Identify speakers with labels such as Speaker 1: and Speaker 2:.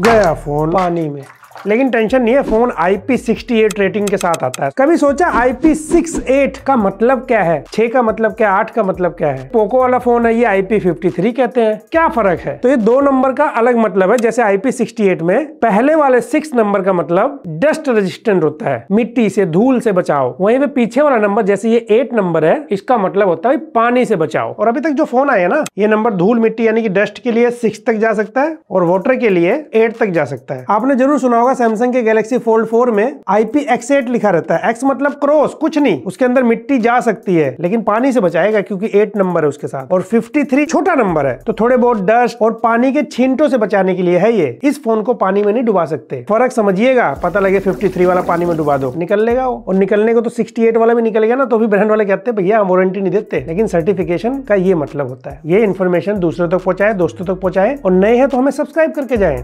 Speaker 1: गया फ़ोन पानी में लेकिन टेंशन नहीं है phone I P sixty eight rating के साथ आता है कभी सोचा आई पी सिक्स एट का मतलब क्या है छह का मतलब क्या आठ का मतलब क्या है पोको वाला फोन है ये थ्री कहते हैं क्या फर्क है तो ये दो नंबर का अलग मतलब है जैसे एट में पहले वाले सिक्स नंबर का मतलब डस्ट रेजिस्टेंट होता है मिट्टी से धूल से बचाओ वहीं पे पीछे वाला नंबर जैसे ये एट नंबर है इसका मतलब होता है पानी से बचाओ और अभी तक जो फोन आया ना ये नंबर धूल मिट्टी यानी कि डस्ट के लिए सिक्स तक जा सकता है और वाटर के लिए एट एट तक जा सकता है आपने जरूर सुना होगा सैमसंग के गैलेक्सी फोल्ड फोर में आईपी एक्स एट लिखा रहता है एक्स मतलब क्रॉस कुछ नहीं उसके अंदर मिट्टी जा सकती है लेकिन पानी से बचाएगा क्योंकि एट नंबर है उसके साथ और फिफ्टी छोटा नंबर है तो थोड़े बहुत डस्ट और पानी के छिंटो से बचाने के लिए है ये इस फोन को पानी में नहीं डुबा सकते फर्क समझिएगा पता लगे फिफ्टी वाला पानी में डुबा दो निकल लेगा वो और निकलने को तो सिक्सटी वाला भी निकलेगा ना तो भी ब्रांड वाले कहते हैं भैया हम वारंटी नहीं देते लेकिन सर्टिफिकेशन का ये मतलब होता है ये इन्फॉर्मेशन दूसरों तक पहुंचाए दोस्तों तक पहुंचाए और नए हैं तो हमें सब्सक्राइब करके जाएं